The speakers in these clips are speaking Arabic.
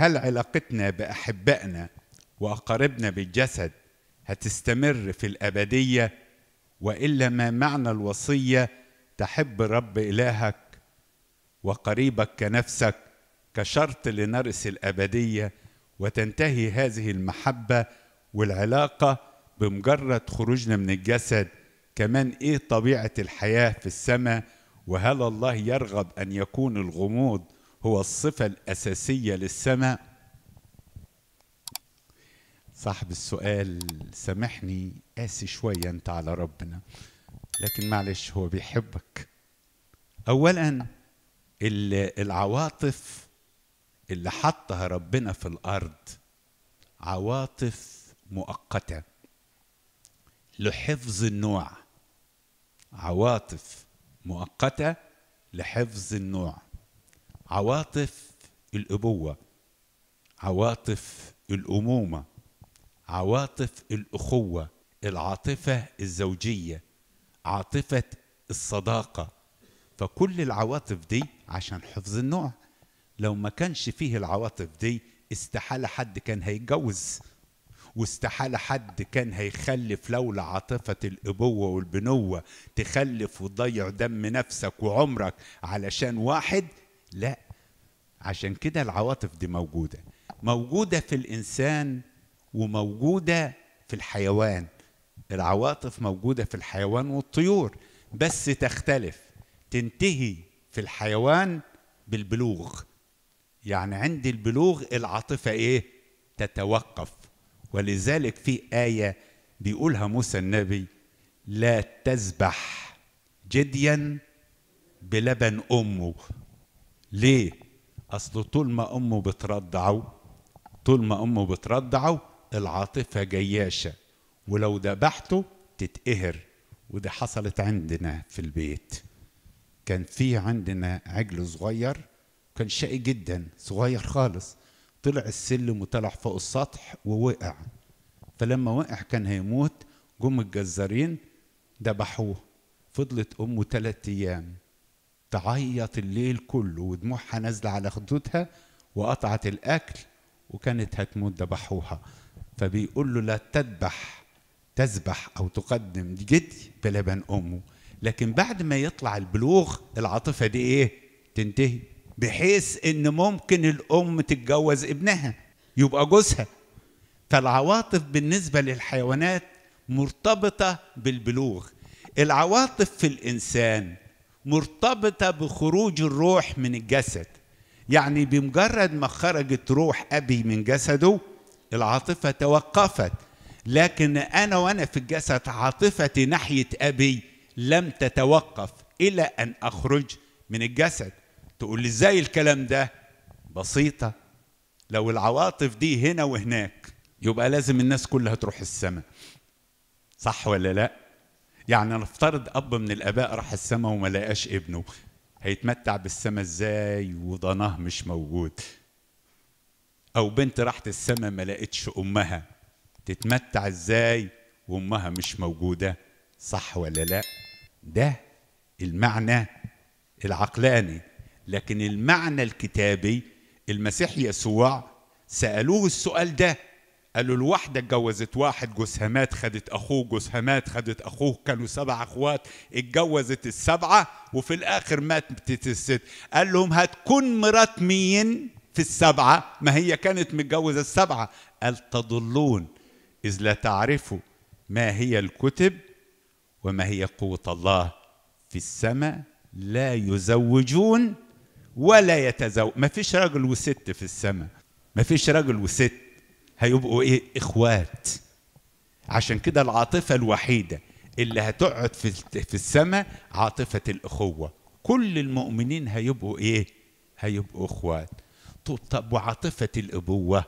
هل علاقتنا باحبائنا واقاربنا بالجسد هتستمر في الابديه والا ما معنى الوصيه تحب رب الهك وقريبك كنفسك كشرط لنرث الابديه وتنتهي هذه المحبه والعلاقه بمجرد خروجنا من الجسد كمان ايه طبيعه الحياه في السماء وهل الله يرغب ان يكون الغموض هو الصفة الأساسية للسماء صاحب السؤال سامحني قاسي شوية أنت على ربنا لكن معلش هو بيحبك أولا العواطف اللي حطها ربنا في الأرض عواطف مؤقتة لحفظ النوع عواطف مؤقتة لحفظ النوع عواطف الابوه عواطف الامومه عواطف الاخوه العاطفه الزوجيه عاطفه الصداقه فكل العواطف دي عشان حفظ النوع لو ما كانش فيه العواطف دي استحاله حد كان هيتجوز واستحالة حد كان هيخلف لولا عاطفة الأبوة والبنوة تخلف وتضيع دم نفسك وعمرك علشان واحد لا عشان كده العواطف دي موجودة موجودة في الإنسان وموجودة في الحيوان العواطف موجودة في الحيوان والطيور بس تختلف تنتهي في الحيوان بالبلوغ يعني عند البلوغ العاطفة إيه؟ تتوقف ولذلك في آية بيقولها موسى النبي لا تذبح جديا بلبن أمه ليه؟ اصله طول ما امه بترضعه طول ما امه بترضعه العاطفه جياشه ولو ذبحته تتقهر ودي حصلت عندنا في البيت كان في عندنا عجل صغير كان شقي جدا صغير خالص طلع السلم وطلع فوق السطح ووقع فلما وقع كان هيموت جم الجزارين ذبحوه فضلت امه ثلاثة ايام تعيط الليل كله ودموعها نازله على خدودها وقطعت الاكل وكانت هتموت ذبحوها فبيقول له لا تذبح تذبح او تقدم جدي بلبن امه لكن بعد ما يطلع البلوغ العاطفه دي ايه تنتهي بحيث ان ممكن الام تتجوز ابنها يبقى جوزها فالعواطف بالنسبه للحيوانات مرتبطه بالبلوغ العواطف في الانسان مرتبطة بخروج الروح من الجسد يعني بمجرد ما خرجت روح أبي من جسده العاطفة توقفت لكن أنا وأنا في الجسد عاطفتي ناحية أبي لم تتوقف إلى أن أخرج من الجسد تقول لي إزاي الكلام ده بسيطة لو العواطف دي هنا وهناك يبقى لازم الناس كلها تروح السماء صح ولا لأ يعني نفترض اب من الاباء راح السما وما لقاش ابنه هيتمتع بالسما ازاي وضناه مش موجود او بنت راحت السما ما لقتش امها تتمتع ازاي وامها مش موجوده صح ولا لا ده المعنى العقلاني لكن المعنى الكتابي المسيح يسوع سالوه السؤال ده قالوا الواحدة اتجوزت واحد مات خدت أخوه مات خدت أخوه كانوا سبع أخوات اتجوزت السبعة وفي الآخر ماتت الست قال لهم هتكون مرات مين في السبعة ما هي كانت متجوزة السبعة قال تضلون إذ لا تعرفوا ما هي الكتب وما هي قوة الله في السماء لا يزوجون ولا يتزوج ما فيش راجل وست في السماء ما فيش راجل وست هيبقوا ايه اخوات عشان كده العاطفه الوحيده اللي هتقعد في في السماء عاطفه الاخوه كل المؤمنين هيبقوا ايه هيبقوا اخوات طب, طب وعاطفه الابوه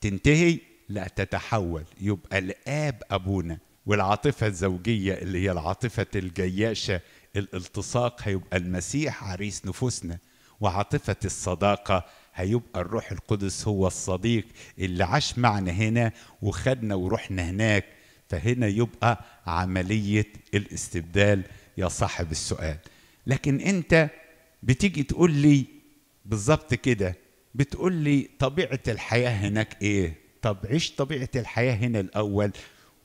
تنتهي لا تتحول يبقى الاب ابونا والعاطفه الزوجيه اللي هي العاطفه الجياشه الالتصاق هيبقى المسيح عريس نفوسنا وعاطفة الصداقة هيبقى الروح القدس هو الصديق اللي عاش معنا هنا وخدنا ورحنا هناك فهنا يبقى عملية الاستبدال يا صاحب السؤال لكن انت بتيجي تقول لي بالظبط كده بتقول لي طبيعة الحياة هناك ايه طب عيش طبيعة الحياة هنا الاول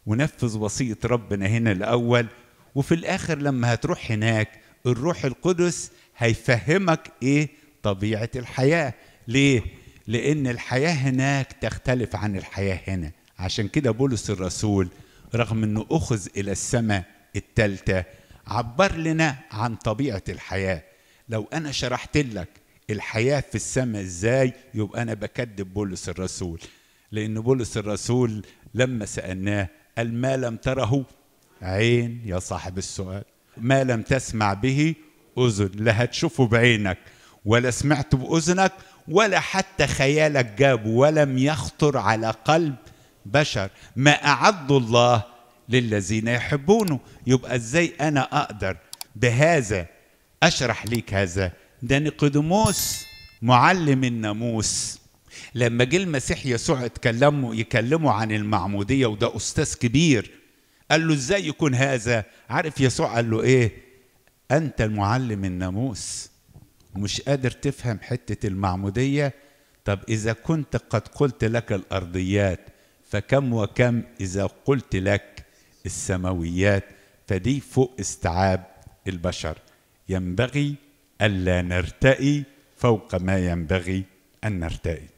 ونفذ وصية ربنا هنا الاول وفي الاخر لما هتروح هناك الروح القدس هيفهمك ايه طبيعه الحياه ليه لان الحياه هناك تختلف عن الحياه هنا عشان كده بولس الرسول رغم انه اخذ الى السماء الثالثه عبر لنا عن طبيعه الحياه لو انا شرحت لك الحياه في السماء ازاي يبقى انا بكذب بولس الرسول لان بولس الرسول لما سالناه قال ما لم تره عين يا صاحب السؤال ما لم تسمع به أذن لا هتشوفه بعينك ولا سمعت بأذنك ولا حتى خيالك جابه ولم يخطر على قلب بشر ما أعد الله للذين يحبونه يبقى ازاي أنا أقدر بهذا أشرح ليك هذا ده نيقوديموس معلم الناموس لما جه المسيح يسوع اتكلموا يكلموا عن المعمودية وده أستاذ كبير قال له ازاي يكون هذا عارف يسوع قال له ايه انت المعلم الناموس مش قادر تفهم حته المعموديه طب اذا كنت قد قلت لك الارضيات فكم وكم اذا قلت لك السماويات فدي فوق استيعاب البشر ينبغي الا نرتقي فوق ما ينبغي ان نرتقي